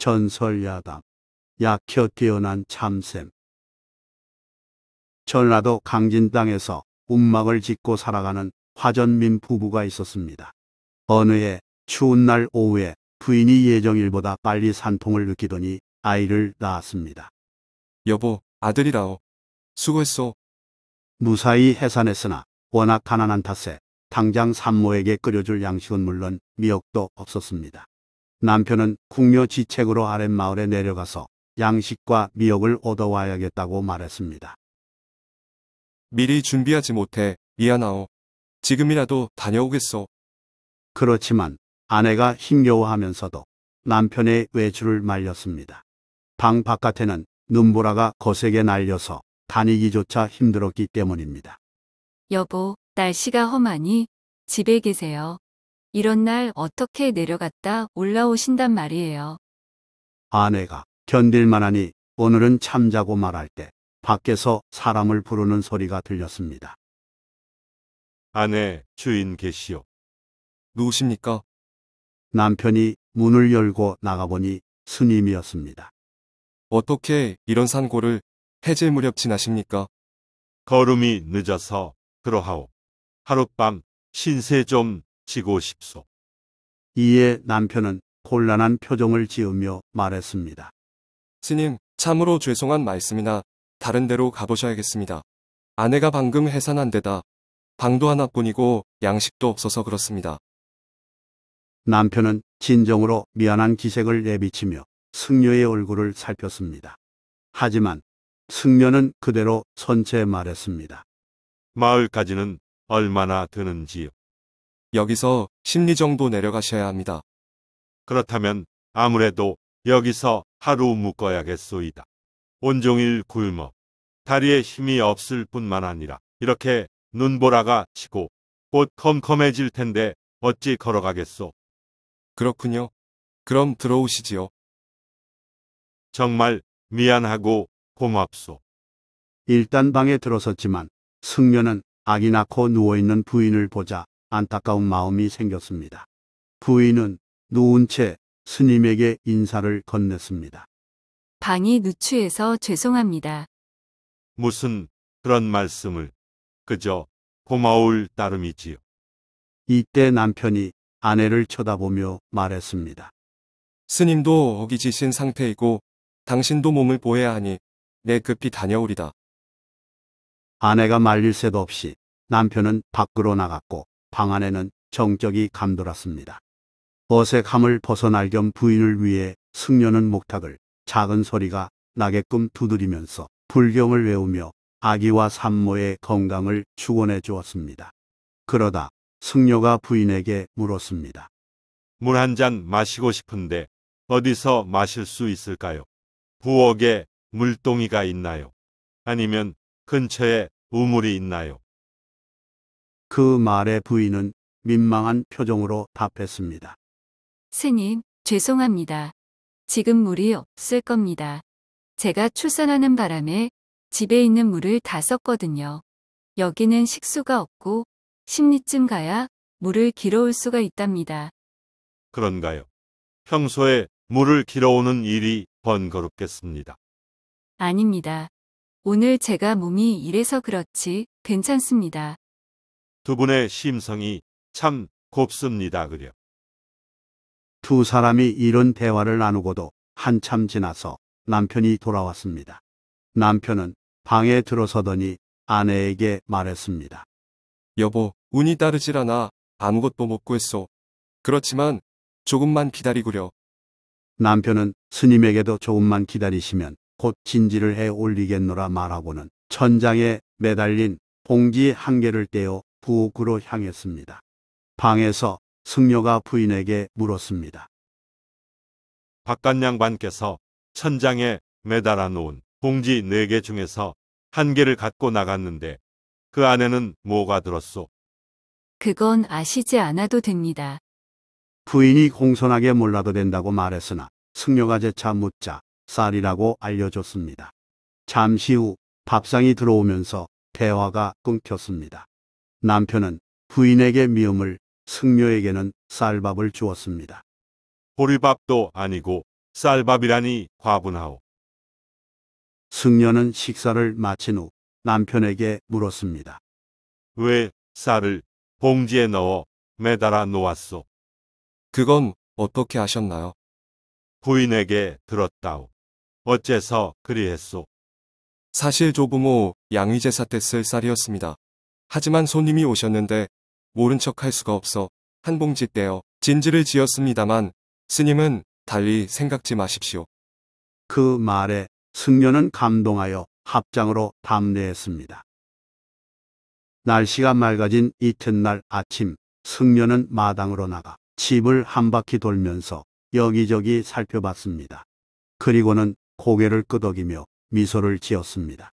전설야담, 약혀 뛰어난 참샘. 전라도 강진 땅에서 움막을 짓고 살아가는 화전민 부부가 있었습니다. 어느 해 추운 날 오후에 부인이 예정일보다 빨리 산통을 느끼더니 아이를 낳았습니다. 여보, 아들이라오. 수고했소. 무사히 해산했으나 워낙 가난한 탓에 당장 산모에게 끓여줄 양식은 물론 미역도 없었습니다. 남편은 궁묘 지책으로 아랫마을에 내려가서 양식과 미역을 얻어와야겠다고 말했습니다. 미리 준비하지 못해 미안하오. 지금이라도 다녀오겠소. 그렇지만 아내가 힘겨워하면서도 남편의 외출을 말렸습니다. 방 바깥에는 눈보라가 거세게 날려서 다니기조차 힘들었기 때문입니다. 여보, 날씨가 험하니 집에 계세요. 이런 날 어떻게 내려갔다 올라오신단 말이에요. 아내가 견딜만하니 오늘은 참자고 말할 때 밖에서 사람을 부르는 소리가 들렸습니다. 아내, 주인 계시오. 누구십니까? 남편이 문을 열고 나가보니 스님이었습니다. 어떻게 이런 산고를 해제 무렵 지나십니까? 걸음이 늦어서 그러하오. 하룻밤 신세 좀 지고 싶소. 이에 남편은 곤란한 표정을 지으며 말했습니다. 스님, 참으로 죄송한 말씀이나 다른 데로 가보셔야겠습니다. 아내가 방금 해산한 데다 방도 하나뿐이고 양식도 없어서 그렇습니다. 남편은 진정으로 미안한 기색을 내비치며 승려의 얼굴을 살폈습니다. 하지만 승려는 그대로 선체 말했습니다. 마을까지는 얼마나 드는지요? 여기서 심리 정도 내려가셔야 합니다. 그렇다면 아무래도 여기서 하루 묶어야겠소이다. 온종일 굶어 다리에 힘이 없을 뿐만 아니라 이렇게 눈보라가 치고 곧 컴컴해질 텐데 어찌 걸어가겠소. 그렇군요. 그럼 들어오시지요. 정말 미안하고 고맙소. 일단 방에 들어섰지만 승려는 아기 낳고 누워있는 부인을 보자 안타까운 마음이 생겼습니다. 부인은 누운 채 스님에게 인사를 건넸습니다. 방이 누추해서 죄송합니다. 무슨 그런 말씀을 그저 고마울 따름이지요. 이때 남편이 아내를 쳐다보며 말했습니다. 스님도 어기지신 상태이고 당신도 몸을 보해야 하니 내 급히 다녀오리다. 아내가 말릴 새도 없이 남편은 밖으로 나갔고 방 안에는 정적이 감돌았습니다. 어색함을 벗어날 겸 부인을 위해 승려는 목탁을 작은 소리가 나게끔 두드리면서 불경을 외우며 아기와 산모의 건강을 축원해 주었습니다. 그러다 승려가 부인에게 물었습니다. 물 한 잔 마시고 싶은데 어디서 마실 수 있을까요? 부엌에 물동이가 있나요? 아니면 근처에 우물이 있나요? 그 말에 부인은 민망한 표정으로 답했습니다. 스님, 죄송합니다. 지금 물이 없을 겁니다. 제가 출산하는 바람에 집에 있는 물을 다 썼거든요. 여기는 식수가 없고 심리쯤 가야 물을 길어올 수가 있답니다. 그런가요? 평소에 물을 길어오는 일이 번거롭겠습니다. 아닙니다. 오늘 제가 몸이 이래서 그렇지 괜찮습니다. 두 분의 심성이 참 곱습니다. 그려. 두 사람이 이런 대화를 나누고도 한참 지나서 남편이 돌아왔습니다. 남편은 방에 들어서더니 아내에게 말했습니다. 여보, 운이 따르질 않아 아무것도 못 구했소. 그렇지만 조금만 기다리구려. 남편은 스님에게도 조금만 기다리시면 곧 진지를 해 올리겠노라 말하고는 천장에 매달린 봉지 한 개를 떼어 부엌으로 향했습니다. 방에서 승려가 부인에게 물었습니다. 박간 양반께서 천장에 매달아 놓은 봉지 네 개 중에서 한 개를 갖고 나갔는데 그 안에는 뭐가 들었소? 그건 아시지 않아도 됩니다. 부인이 공손하게 몰라도 된다고 말했으나 승려가 재차 묻자 쌀이라고 알려줬습니다. 잠시 후 밥상이 들어오면서 대화가 끊겼습니다. 남편은 부인에게 미음을 승려에게는 쌀밥을 주었습니다. 보리밥도 아니고 쌀밥이라니 과분하오. 승려는 식사를 마친 후 남편에게 물었습니다. 왜 쌀을 봉지에 넣어 매달아 놓았소? 그건 어떻게 하셨나요? 부인에게 들었다오. 어째서 그리했소? 사실 조부모 양의제사 때 쓸 쌀이었습니다. 하지만 손님이 오셨는데 모른 척할 수가 없어 한 봉지 떼어 진지를 지었습니다만 스님은 달리 생각지 마십시오. 그 말에 승려는 감동하여 합장으로 담례했습니다. 날씨가 맑아진 이튿날 아침 승려는 마당으로 나가 집을 한 바퀴 돌면서 여기저기 살펴봤습니다. 그리고는 고개를 끄덕이며 미소를 지었습니다.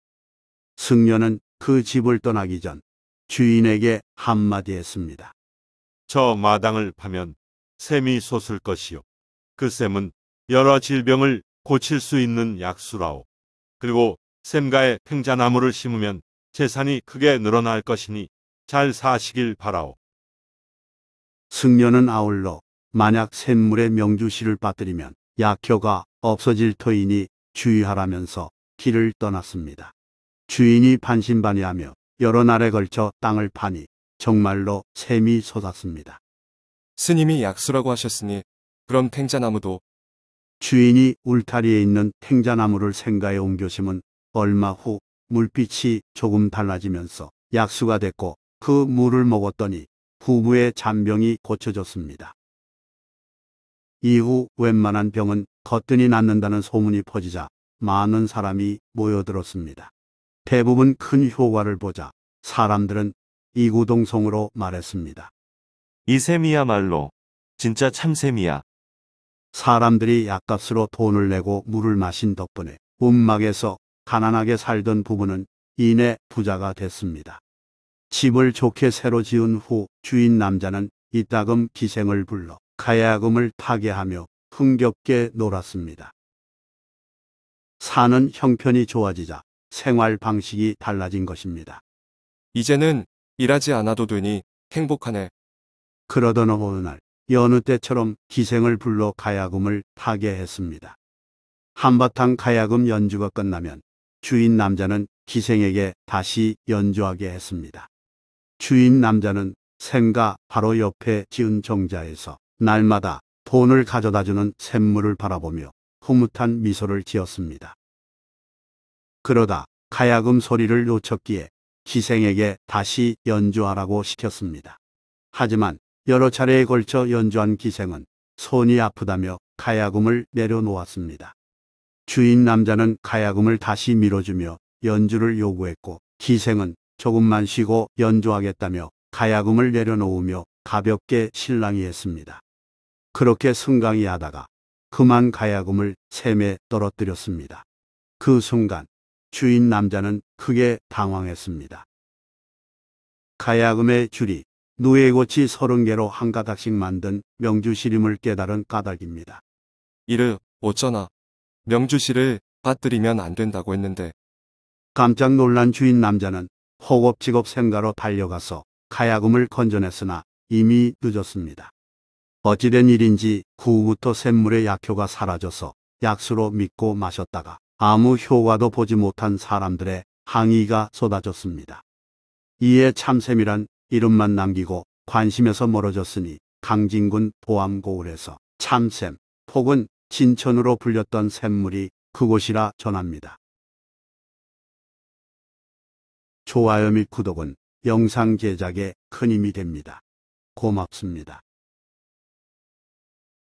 승려는 그 집을 떠나기 전 주인에게 한마디 했습니다. 저 마당을 파면 샘이 솟을 것이요. 그 샘은 여러 질병을 고칠 수 있는 약수라오. 그리고 샘가에 팽자나무를 심으면 재산이 크게 늘어날 것이니 잘 사시길 바라오. 승려는 아울러 만약 샘물의 명주실을 빠뜨리면 약효가 없어질 터이니 주의하라면서 길을 떠났습니다. 주인이 반신반의하며 여러 날에 걸쳐 땅을 파니 정말로 샘이 솟았습니다. 스님이 약수라고 하셨으니 그럼 탱자나무도 주인이 울타리에 있는 탱자나무를 생가에 옮겨 심은 얼마 후 물빛이 조금 달라지면서 약수가 됐고 그 물을 먹었더니 부부의 잔병이 고쳐졌습니다. 이후 웬만한 병은 거뜬히 낫는다는 소문이 퍼지자 많은 사람이 모여들었습니다. 대부분 큰 효과를 보자 사람들은 이구동성으로 말했습니다. 이 셈이야말로 진짜 참셈이야. 사람들이 약값으로 돈을 내고 물을 마신 덕분에 움막에서 가난하게 살던 부부는 이내 부자가 됐습니다. 집을 좋게 새로 지은 후 주인 남자는 이따금 기생을 불러 가야금을 파괴하며 흥겹게 놀았습니다. 사는 형편이 좋아지자 생활 방식이 달라진 것입니다. 이제는 일하지 않아도 되니 행복하네. 그러던 어느 날 여느 때처럼 기생을 불러 가야금을 타게했습니다 한바탕 가야금 연주가 끝나면 주인 남자는 기생에게 다시 연주하게 했습니다. 주인 남자는 생가 바로 옆에 지은 정자에서 날마다 돈을 가져다주는 샘물을 바라보며 흐뭇한 미소를 지었습니다. 그러다 가야금 소리를 놓쳤기에 기생에게 다시 연주하라고 시켰습니다. 하지만 여러 차례에 걸쳐 연주한 기생은 손이 아프다며 가야금을 내려놓았습니다. 주인 남자는 가야금을 다시 밀어주며 연주를 요구했고 기생은 조금만 쉬고 연주하겠다며 가야금을 내려놓으며 가볍게 실랑이했습니다. 그렇게 승강이 하다가 그만 가야금을 샘에 떨어뜨렸습니다. 그 순간 주인 남자는 크게 당황했습니다. 가야금의 줄이 누예고치 30개로 한 가닥씩 만든 명주시림을 깨달은 까닭입니다. 이르 어쩌나 명주시를 빠뜨리면 안 된다고 했는데 깜짝 놀란 주인 남자는 허겁지겁 생가로 달려가서 가야금을 건져냈으나 이미 늦었습니다. 어찌된 일인지 구 그 후부터 샘물의 약효가 사라져서 약수로 믿고 마셨다가 아무 효과도 보지 못한 사람들의 항의가 쏟아졌습니다. 이에 참샘이란 이름만 남기고 관심에서 멀어졌으니 강진군 보암고을에서 참샘 혹은 진천으로 불렸던 샘물이 그곳이라 전합니다. 좋아요 및 구독은 영상 제작에 큰 힘이 됩니다. 고맙습니다.